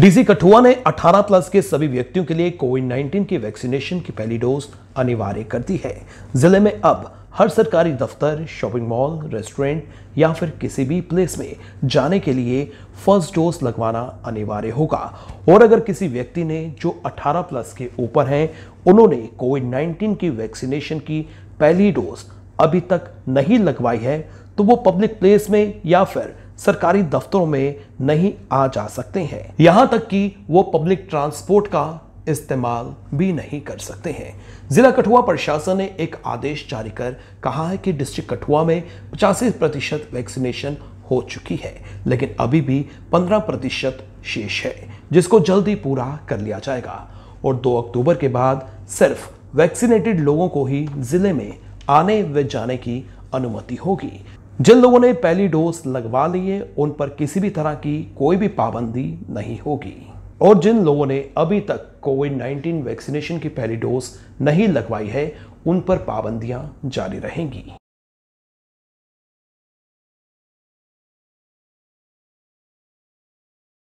DC Kathua ने 18 plus के सभी व्यक्तियों के लिए कोविड 19 की वैक्सीनेशन की पहली डोज अनिवार्य कर दी है जिले में अब हर सरकारी दफ्तर शॉपिंग मॉल रेस्टोरेंट या फिर किसी भी प्लेस में जाने के लिए फर्स्ट डोज लगवाना अनिवार्य होगा और अगर किसी व्यक्ति ने जो 18 प्लस के ऊपर हैं उन्होंने कोविड 19 की वैक्सीनेशन की पहली डोज अभी तक नहीं लगवाई है तो वो पब्लिक प्लेस में या फिर सरकारी दफ्तरों में नहीं आ जा सकते हैं यहाँ तक कि वो पब्लिक ट्रांसपोर्ट का इस्तेमाल भी नहीं कर सकते हैं जिला कठुआ प्रशासन ने एक आदेश जारी कर कहा है कि डिस्ट्रिक्ट कठुआ में पचासी प्रतिशत वैक्सीनेशन हो चुकी है लेकिन अभी भी 15 प्रतिशत शेष है जिसको जल्दी पूरा कर लिया जाएगा और 2 अक्टूबर के बाद सिर्फ वैक्सीनेटेड लोगों को ही जिले में आने व जाने की अनुमति होगी जिन लोगों ने पहली डोज लगवा ली है उन पर किसी भी तरह की कोई भी पाबंदी नहीं होगी और जिन लोगों ने अभी तक कोविड 19 वैक्सीनेशन की पहली डोज नहीं लगवाई है उन पर पाबंदियां जारी रहेंगी